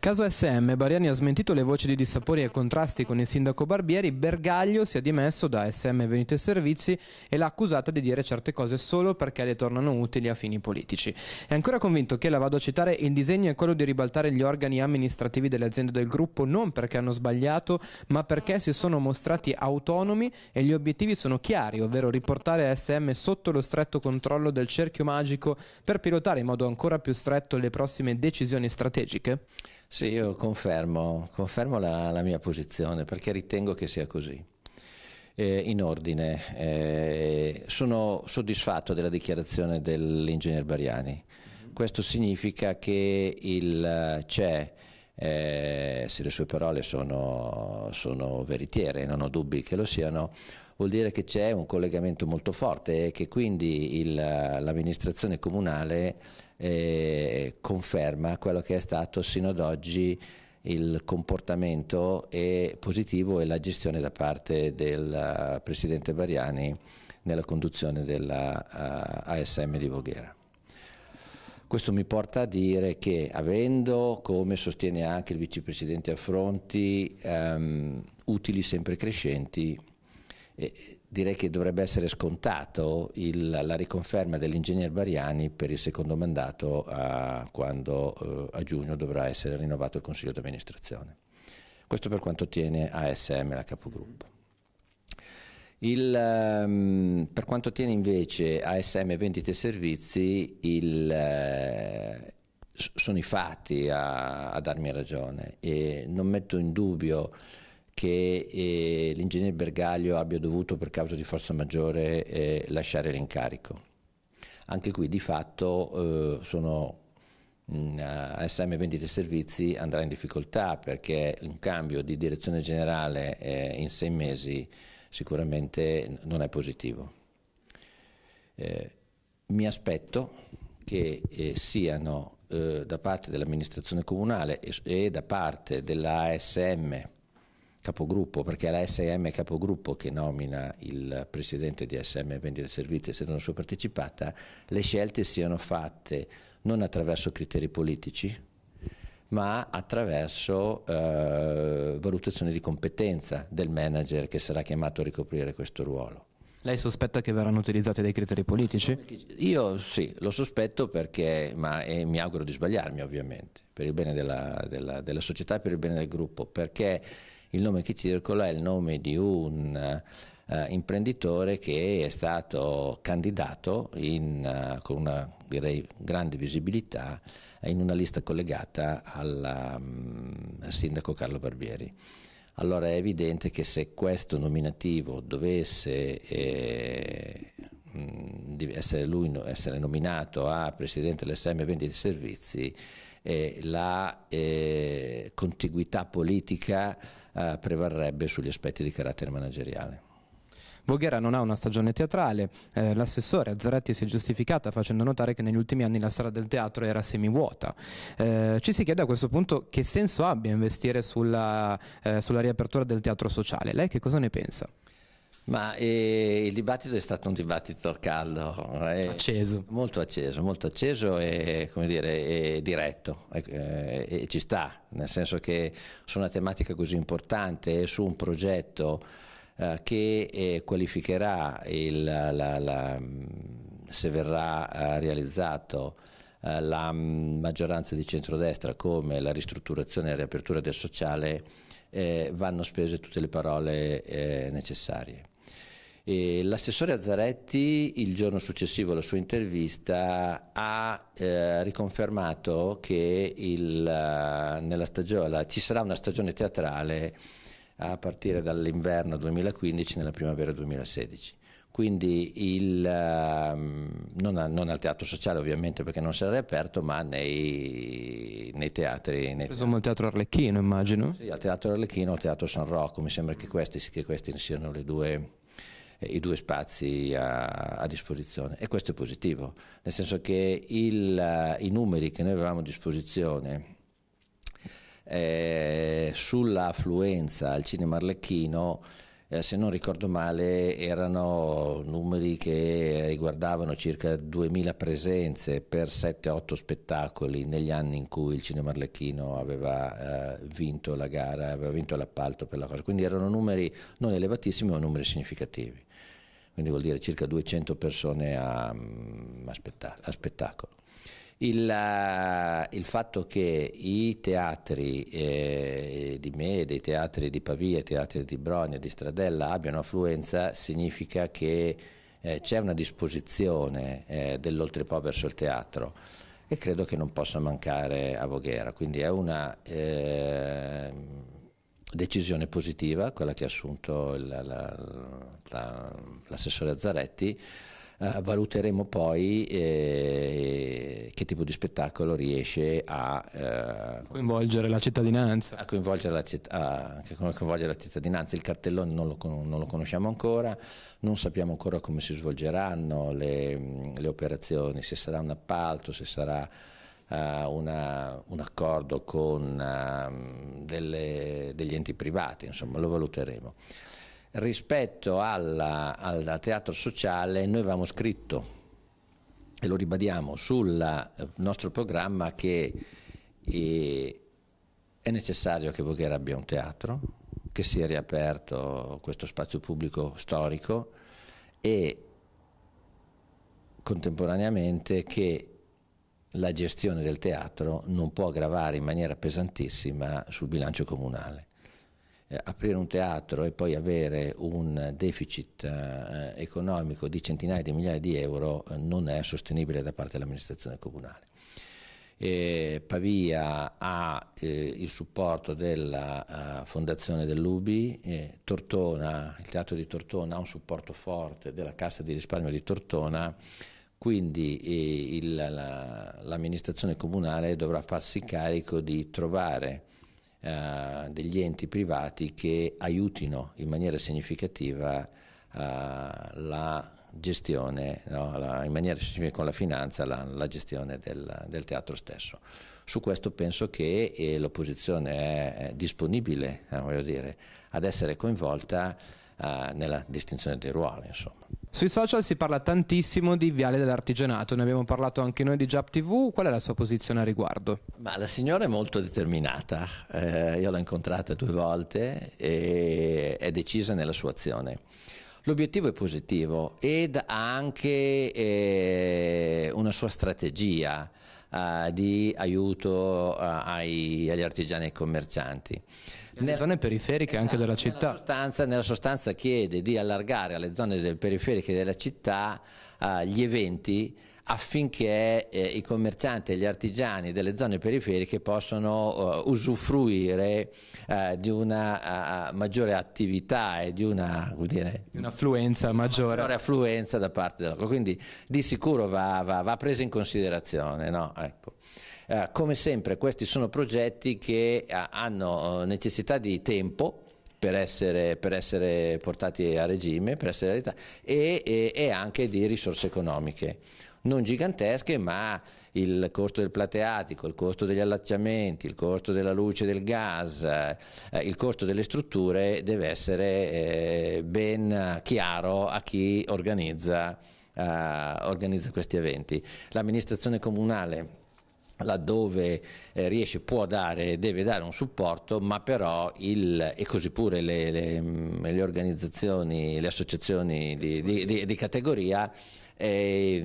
Caso SM, Bariani ha smentito le voci di dissapori e contrasti con il sindaco Barbieri, Bergaglio si è dimesso da SM Venite Servizi e l'ha accusata di dire certe cose solo perché le tornano utili a fini politici. È ancora convinto che, la vado a citare, il disegno è quello di ribaltare gli organi amministrativi delle aziende del gruppo non perché hanno sbagliato, ma perché si sono mostrati autonomi e gli obiettivi sono chiari, ovvero riportare SM sotto lo stretto controllo del cerchio magico per pilotare in modo ancora più stretto le prossime decisioni strategiche? Sì, io confermo, confermo la, la mia posizione perché ritengo che sia così. Eh, in ordine, eh, sono soddisfatto della dichiarazione dell'ingegner Bariani. Questo significa che c'è eh, se le sue parole sono, sono veritiere, non ho dubbi che lo siano, vuol dire che c'è un collegamento molto forte e che quindi il, l'amministrazione comunale eh, conferma quello che è stato sino ad oggi il comportamento è positivo e la gestione da parte del eh, Presidente Bariani nella conduzione dell'ASM eh, uh, di Voghera. Questo mi porta a dire che avendo, come sostiene anche il vicepresidente Affronti, ehm, utili sempre crescenti, eh, direi che dovrebbe essere scontato il, la riconferma dell'ingegner Bariani per il secondo mandato a, quando eh, a giugno dovrà essere rinnovato il Consiglio d'amministrazione. Questo per quanto tiene ASM la capogruppo. Il, um, per quanto tiene invece ASM vendite e servizi, il, uh, sono i fatti a, a darmi ragione e non metto in dubbio che eh, l'ingegnere Bergaglio abbia dovuto per causa di forza maggiore eh, lasciare l'incarico. Anche qui di fatto eh, sono ASM mm, Vendite e Servizi andrà in difficoltà perché un cambio di direzione generale eh, in sei mesi sicuramente non è positivo. Eh, mi aspetto che eh, siano eh, da parte dell'amministrazione comunale e, e da parte dell'ASM capogruppo, perché è l'ASM capogruppo che nomina il presidente di ASM Vendita e Servizi, essendo una sua partecipata, le scelte siano fatte non attraverso criteri politici, ma attraverso eh, valutazione di competenza del manager che sarà chiamato a ricoprire questo ruolo. Lei sospetta che verranno utilizzati dei criteri politici? Io sì, lo sospetto perché, ma eh, mi auguro di sbagliarmi ovviamente, per il bene della, della, della società e per il bene del gruppo, perché il nome che circola è il nome di un eh, imprenditore che è stato candidato in, eh, con una direi, grande visibilità eh, in una lista collegata mm, al sindaco Carlo Barbieri. Allora è evidente che se questo nominativo dovesse eh, mm, essere, lui, essere nominato a presidente dell'SM Vendita e Servizi, eh, la eh, contiguità politica eh, prevarrebbe sugli aspetti di carattere manageriale. Voghera non ha una stagione teatrale, eh, l'assessore Azzaretti si è giustificata facendo notare che negli ultimi anni la sala del teatro era semivuota. Eh, ci si chiede a questo punto che senso abbia investire sulla, eh, sulla riapertura del teatro sociale. Lei che cosa ne pensa? Ma eh, il dibattito è stato un dibattito caldo, eh, acceso. molto acceso, molto acceso e dire, diretto e, eh, eh, e, ci sta, nel senso che su una tematica così importante e su un progetto eh, che eh, qualificherà il, la, la, se verrà eh, realizzato eh, la mm, maggioranza di centrodestra come la ristrutturazione e la riapertura del sociale eh, vanno spese tutte le parole eh, necessarie. L'assessore Azzaretti il giorno successivo alla sua intervista ha eh, riconfermato che il, stagione, la, ci sarà una stagione teatrale a partire dall'inverno 2015 nella primavera 2016. Quindi il, ehm, non, a, non, al teatro sociale ovviamente perché non sarà aperto, ma nei, nei teatri. Nei Insomma, al teatro Arlecchino immagino. Sì, al teatro Arlecchino o al teatro San Rocco, mi sembra che questi, che questi siano due, eh, i due spazi a, a, disposizione e questo è positivo, nel senso che il, eh, i numeri che noi avevamo a disposizione eh, sulla affluenza al cinema arlecchino eh, se non ricordo male erano numeri che riguardavano circa 2000 presenze per 7-8 spettacoli negli anni in cui il cinema arlecchino aveva eh, vinto la gara, aveva vinto l'appalto per la cosa, quindi erano numeri non elevatissimi ma numeri significativi, quindi vuol dire circa 200 persone a, mm, a, spettac a spettacolo. Il, eh, il fatto che i teatri eh, di Mede, i teatri di Pavia, i teatri di Brogna, di Stradella abbiano affluenza significa che eh, c'è una disposizione eh, dell'oltrepo verso il teatro e credo che non possa mancare a Voghera, quindi è una eh, decisione positiva quella che ha assunto l'assessore la, la, la, Azzaretti eh, valuteremo poi eh, che tipo di spettacolo riesce a eh, coinvolgere la cittadinanza. A coinvolgere la, citt- a, a coinvolgere la cittadinanza, il cartellone non lo, con- non lo, conosciamo ancora, non sappiamo ancora come si svolgeranno le, le operazioni, se sarà un appalto, se sarà... Eh, una, un accordo con um, delle, degli enti privati, insomma lo valuteremo rispetto alla, al teatro sociale noi avevamo scritto e lo ribadiamo sul nostro programma che eh, è necessario che Voghera abbia un teatro, che sia riaperto questo spazio pubblico storico e contemporaneamente che la gestione del teatro non può gravare in maniera pesantissima sul bilancio comunale eh, aprire un teatro e poi avere un deficit eh, economico di centinaia di migliaia di euro eh, non è sostenibile da parte dell'amministrazione comunale. E Pavia ha eh, il supporto della eh, fondazione dell'UBI, Tortona, il teatro di Tortona ha un supporto forte della Cassa di risparmio di Tortona, quindi eh, l'amministrazione la, comunale dovrà farsi carico di trovare eh, degli enti privati che aiutino in maniera significativa eh, la gestione, no, la, in maniera significativa con la finanza, la, la gestione del, del, teatro stesso. Su questo penso che eh, l'opposizione è, è disponibile eh, dire, ad essere coinvolta eh, nella distinzione dei ruoli. Insomma. Sui social si parla tantissimo di Viale dell'Artigianato, ne abbiamo parlato anche noi di Jap TV, qual è la sua posizione a riguardo? Ma la signora è molto determinata, eh, io l'ho incontrata due volte e è decisa nella sua azione. L'obiettivo è positivo ed ha anche eh, una sua strategia eh, di aiuto uh, ai, agli artigiani e ai commercianti. Nelle zone periferiche esatto, anche della città. Nella sostanza, nella sostanza, chiede di allargare alle zone periferiche della città uh, gli eventi affinché eh, i commercianti e gli artigiani delle zone periferiche possano uh, usufruire uh, di una uh, maggiore attività e di una, dire, un'affluenza maggiore. maggiore. affluenza da parte della quindi di sicuro va, va, va presa in considerazione no? ecco. come sempre questi sono progetti che hanno necessità di tempo per essere, per essere portati a regime, per essere realizzati, e, e, e anche di risorse economiche non gigantesche, ma il costo del plateatico, il costo degli allacciamenti, il costo della luce, del gas, eh, il costo delle strutture deve essere eh, ben chiaro a chi organizza, eh, organizza questi eventi. L'amministrazione comunale laddove eh, riesce può dare, deve dare un supporto, ma però il, e così pure le, le, mm, le organizzazioni, le associazioni di, di, di, di categoria eh,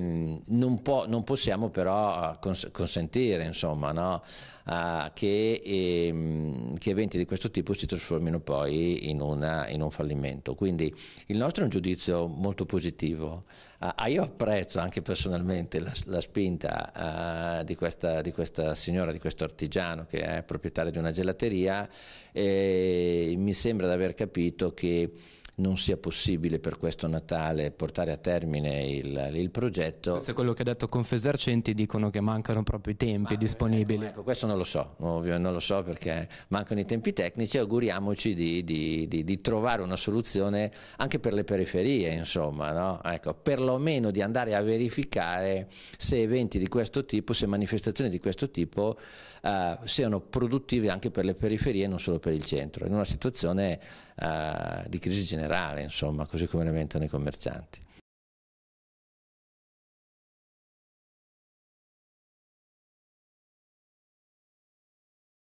non, po- non, possiamo però eh, cons- consentire insomma, no? ah, che, ehm, che, eventi di questo tipo si trasformino poi in, una, in, un fallimento. Quindi il nostro è un giudizio molto positivo. Ah, ah, io apprezzo anche personalmente la, la spinta ah, di, questa, di, questa, signora, di questo artigiano che è proprietario di una gelateria e mi sembra di aver capito che non sia possibile per questo Natale portare a termine il, il progetto. Questo quello che ha detto Confesercenti, dicono che mancano proprio i tempi Ma, eh, disponibili. Ecco, questo non lo so, ovvio non lo so perché mancano i tempi tecnici, auguriamoci di, di, di, di trovare una soluzione anche per le periferie, insomma, no? ecco, perlomeno di andare a verificare se eventi di questo tipo, se manifestazioni di questo tipo eh, siano produttive anche per le periferie e non solo per il centro, in una situazione eh, di crisi generale generale, insomma, così come le vendono i commercianti.